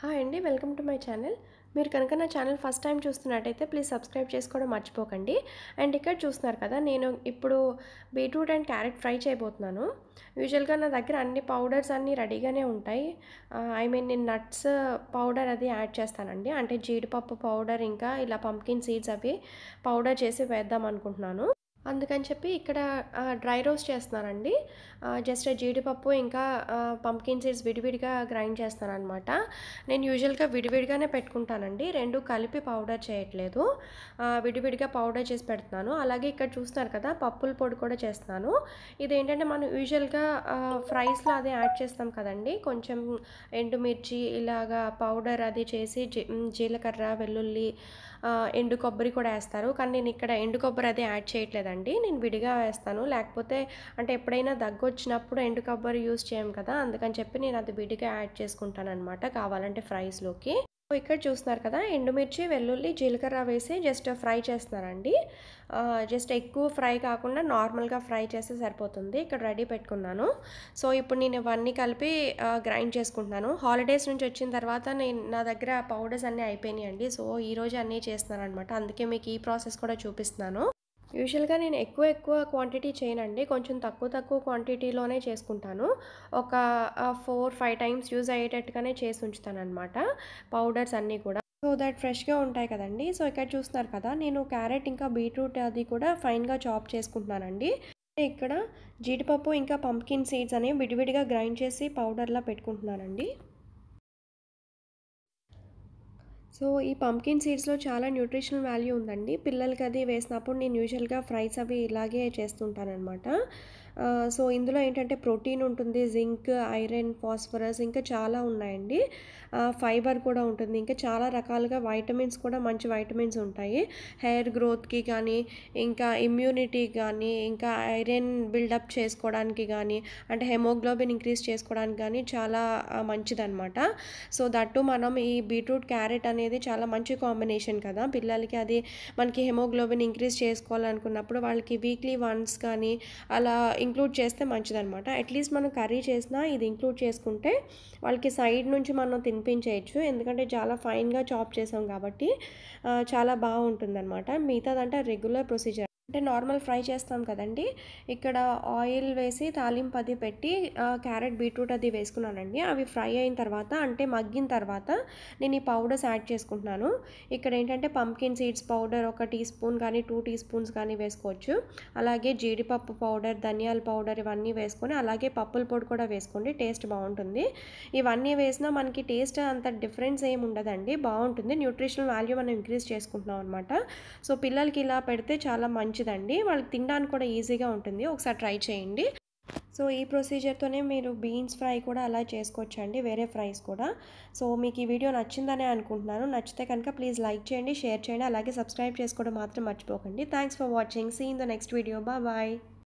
hi అండి welcome to my channel మీరు కనుక నా ఛానల్ ఫస్ట్ టైం చూస్తున్నట్టయితే ప్లీజ్ సబ్స్క్రైబ్ చేసుకోవడం మర్చిపోకండి అండ్ ఇక్కడ చూస్తున్నారు కదా నేను ఇప్పుడు బీట్రూట్ అండ్ క్యారెట్ ఫ్రై చేయబోతున్నాను యూజువల్గా నా దగ్గర అన్ని పౌడర్స్ అన్నీ రెడీగానే ఉంటాయి ఐ మీన్ నేను నట్స్ పౌడర్ అది యాడ్ చేస్తానండి అంటే జీడిపప్పు పౌడర్ ఇంకా ఇలా పంకిన్ సీడ్స్ అవి పౌడర్ చేసి వేద్దాం అనుకుంటున్నాను అందుకని చెప్పి ఇక్కడ డ్రై రోస్ట్ చేస్తున్నానండి జస్ట్ జీడిపప్పు ఇంకా పంకిన్ సీడ్స్ విడివిడిగా గ్రైండ్ చేస్తాను అనమాట నేను యూజువల్గా విడివిడిగానే పెట్టుకుంటానండి రెండు కలిపి పౌడర్ చేయట్లేదు విడివిడిగా పౌడర్ చేసి పెడుతున్నాను అలాగే ఇక్కడ చూస్తున్నారు కదా పప్పుల పొడి కూడా చేస్తున్నాను ఇదేంటంటే మనం యూజువల్గా ఫ్రైస్లో అది యాడ్ చేస్తాం కదండి కొంచెం ఎండుమిర్చి ఇలాగా పౌడర్ అది చేసి జీలకర్ర వెల్లుల్లి ఎండు కొబ్బరి కూడా వేస్తారు కానీ నేను ఇక్కడ ఎండు కొబ్బరి అది యాడ్ చేయట్లేదండి వేస్తానండి నేను విడిగా వేస్తాను లేకపోతే అంటే ఎప్పుడైనా దగ్గు వచ్చినప్పుడు ఎండు కొబ్బరి యూజ్ చేయం కదా అందుకని చెప్పి నేను అది విడిగా యాడ్ చేసుకుంటాను అనమాట కావాలంటే ఫ్రైస్లోకి ఇక్కడ చూస్తున్నారు కదా ఎండుమిర్చి వెల్లుల్లి జీలకర్ర వేసి జస్ట్ ఫ్రై చేస్తున్నారండి జస్ట్ ఎక్కువ ఫ్రై కాకుండా నార్మల్గా ఫ్రై చేస్తే సరిపోతుంది ఇక్కడ రెడీ పెట్టుకున్నాను సో ఇప్పుడు నేను ఇవన్నీ కలిపి గ్రైండ్ చేసుకుంటున్నాను హాలిడేస్ నుంచి వచ్చిన తర్వాత నేను నా దగ్గర పౌడర్స్ అన్నీ అయిపోయినాయండి సో ఈరోజు అన్నీ చేస్తున్నాను అనమాట అందుకే మీకు ఈ ప్రాసెస్ కూడా చూపిస్తున్నాను యూజువల్గా నేను ఎక్కువ ఎక్కువ క్వాంటిటీ చేయనండి కొంచెం తక్కువ తక్కువ క్వాంటిటీలోనే చేసుకుంటాను ఒక ఫోర్ ఫైవ్ టైమ్స్ యూజ్ అయ్యేటట్టుగానే చేసి ఉంచుతాను అనమాట పౌడర్స్ అన్నీ కూడా సో దట్ ఫ్రెష్గా ఉంటాయి కదండి సో ఇక్కడ చూస్తున్నారు కదా నేను క్యారెట్ ఇంకా బీట్రూట్ అది కూడా ఫైన్గా చాప్ చేసుకుంటున్నానండి ఇక్కడ జీడిపప్పు ఇంకా పంప్కిన్ సీడ్స్ అనేవి విడివిడిగా గ్రైండ్ చేసి పౌడర్లా పెట్టుకుంటున్నానండి సో ఈ పంకిన్ సీడ్స్లో చాలా న్యూట్రిషనల్ వాల్యూ ఉందండి పిల్లలకి అది వేసినప్పుడు నేను యూజువల్గా ఫ్రైస్ అవి ఇలాగే చేస్తుంటానమాట సో ఇందులో ఏంటంటే ప్రోటీన్ ఉంటుంది జింక్ ఐరన్ ఫాస్ఫరస్ ఇంకా చాలా ఉన్నాయండి ఫైబర్ కూడా ఉంటుంది ఇంకా చాలా రకాలుగా వైటమిన్స్ కూడా మంచి వైటమిన్స్ ఉంటాయి హెయిర్ గ్రోత్కి కానీ ఇంకా ఇమ్యూనిటీ కానీ ఇంకా ఐరన్ బిల్డప్ చేసుకోవడానికి కానీ అంటే హెమోగ్లోబిన్ ఇంక్రీజ్ చేసుకోవడానికి కానీ చాలా మంచిదన్నమాట సో దట్టు మనం ఈ బీట్రూట్ క్యారెట్ అనేది చాలా మంచి కాంబినేషన్ కదా పిల్లలకి అది మనకి హెమోగ్లోబిన్ ఇంక్రీజ్ చేసుకోవాలనుకున్నప్పుడు వాళ్ళకి వీక్లీ వన్స్ కానీ అలా ఇంక్లూడ్ చేస్తే మంచిదనమాట అట్లీస్ట్ మనం కర్రీ చేసినా ఇది ఇంక్లూడ్ చేసుకుంటే వాళ్ళకి సైడ్ నుంచి మనం తినిపించేయచ్చు ఎందుకంటే చాలా ఫైన్గా చాప్ చేసాం కాబట్టి చాలా బాగుంటుందన్నమాట మిగతాదంటే రెగ్యులర్ ప్రొసీజర్ అంటే నార్మల్ ఫ్రై చేస్తాం కదండి ఇక్కడ ఆయిల్ వేసి తాలింపు అది పెట్టి క్యారెట్ బీట్రూట్ అది వేసుకున్నానండి అవి ఫ్రై అయిన తర్వాత అంటే మగ్గిన తర్వాత నేను ఈ పౌడర్స్ యాడ్ చేసుకుంటున్నాను ఇక్కడ ఏంటంటే పంకిన్ సీడ్స్ పౌడర్ ఒక టీ స్పూన్ కానీ టూ టీ స్పూన్స్ కానీ వేసుకోవచ్చు అలాగే జీడిపప్పు పౌడర్ ధనియాల పౌడర్ ఇవన్నీ వేసుకొని అలాగే పప్పుల పొడి కూడా వేసుకోండి టేస్ట్ బాగుంటుంది ఇవన్నీ వేసినా మనకి టేస్ట్ అంత డిఫరెన్స్ ఏమి ఉండదండి బాగుంటుంది న్యూట్రిషనల్ వాల్యూ మనం ఇంక్రీజ్ చేసుకుంటున్నాం అనమాట సో పిల్లలకి ఇలా పెడితే చాలా మంచి మంచిదండి వాళ్ళకి తినడానికి కూడా ఈజీగా ఉంటుంది ఒకసారి ట్రై చేయండి సో ఈ ప్రొసీజర్తోనే మీరు బీన్స్ ఫ్రై కూడా అలా చేసుకోవచ్చండి వేరే ఫ్రైస్ కూడా సో మీకు ఈ వీడియో నచ్చిందనే అనుకుంటున్నాను నచ్చితే కనుక ప్లీజ్ లైక్ చేయండి షేర్ చేయండి అలాగే సబ్స్క్రైబ్ చేసుకోవడం మాత్రం మర్చిపోకండి thanks for watching see in the next video bye